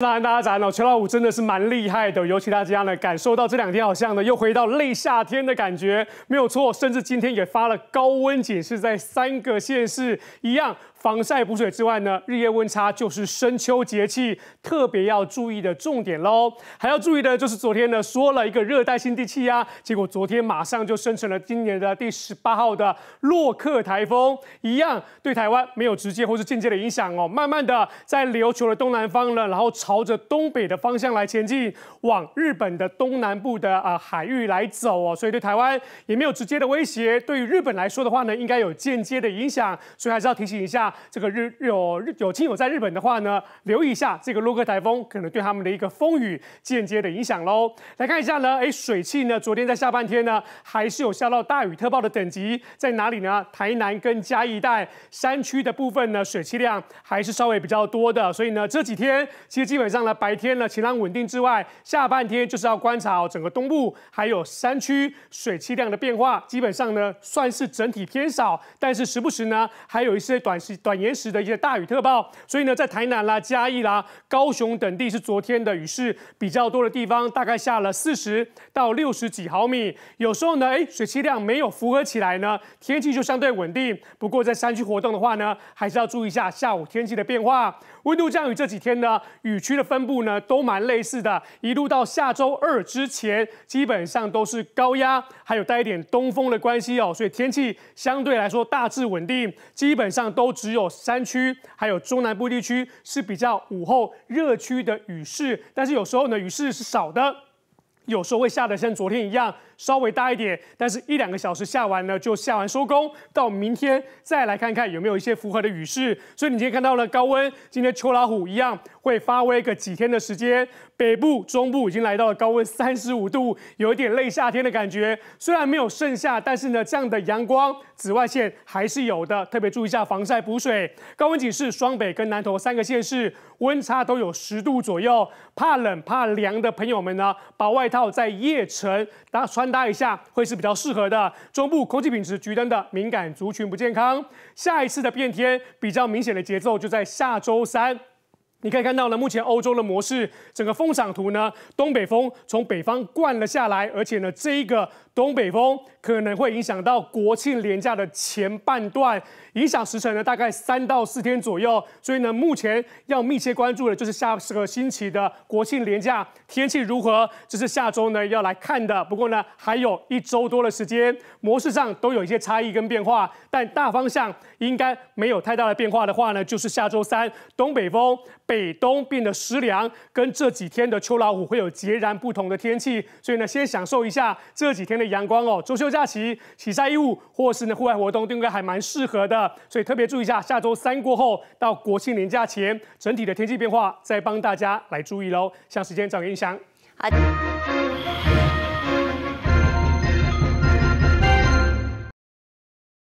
当然大家知道，全老五真的是蛮厉害的，尤其大家呢感受到这两天好像呢又回到类夏天的感觉，没有错，甚至今天也发了高温警，示在三个县市一样。防晒补水之外呢，日夜温差就是深秋节气特别要注意的重点喽。还要注意的就是，昨天呢说了一个热带新地气压，结果昨天马上就生成了今年的第十八号的洛克台风，一样对台湾没有直接或是间接的影响哦。慢慢的在琉球的东南方呢，然后朝着东北的方向来前进，往日本的东南部的啊海域来走哦，所以对台湾也没有直接的威胁。对于日本来说的话呢，应该有间接的影响，所以还是要提醒一下。这个日有有亲友在日本的话呢，留意一下这个洛克台风可能对他们的一个风雨间接的影响喽。来看一下呢，哎，水汽呢，昨天在下半天呢，还是有下到大雨特报的等级在哪里呢？台南跟嘉义带山区的部分呢，水汽量还是稍微比较多的。所以呢，这几天其实基本上呢，白天呢晴朗稳定之外，下半天就是要观察整个东部还有山区水汽量的变化。基本上呢，算是整体偏少，但是时不时呢，还有一些短时。短延时的一些大雨特报，所以呢，在台南啦、嘉义啦、高雄等地是昨天的雨势比较多的地方，大概下了四十到六十几毫米。有时候呢，哎，水汽量没有符合起来呢，天气就相对稳定。不过在山区活动的话呢，还是要注意一下下午天气的变化。温度降雨这几天呢，雨区的分布呢都蛮类似的，一路到下周二之前，基本上都是高压，还有带一点东风的关系哦，所以天气相对来说大致稳定，基本上都只。只有山区还有中南部地区是比较午后热区的雨势，但是有时候呢，雨势是少的。有时候会下的像昨天一样稍微大一点，但是一两个小时下完呢就下完收工，到明天再来看看有没有一些符合的雨势。所以你今天看到了高温，今天秋老虎一样会发威个几天的时间。北部、中部已经来到了高温三十五度，有一点类夏天的感觉。虽然没有盛夏，但是呢这样的阳光、紫外线还是有的，特别注意一下防晒、补水。高温警示：双北跟南投三个县市温差都有十度左右，怕冷怕凉的朋友们呢，把外套。要在夜晨搭穿搭一下会是比较适合的。中部空气品质橘灯的敏感族群不健康。下一次的变天比较明显的节奏就在下周三。你可以看到呢，目前欧洲的模式，整个风场图呢，东北风从北方灌了下来，而且呢，这一个东北风可能会影响到国庆连假的前半段，影响时程呢，大概三到四天左右。所以呢，目前要密切关注的就是下个星期的国庆连假天气如何，这是下周呢要来看的。不过呢，还有一周多的时间，模式上都有一些差异跟变化，但大方向应该没有太大的变化的话呢，就是下周三东北风。北东变得湿凉，跟这几天的秋老虎会有截然不同的天气，所以呢，先享受一下这几天的阳光哦。周休假期洗晒衣物，或是呢户外活动，都应该还蛮适合的。所以特别注意一下，下周三过后到国庆年假前，整体的天气变化，再帮大家来注意喽。向时间转给好的。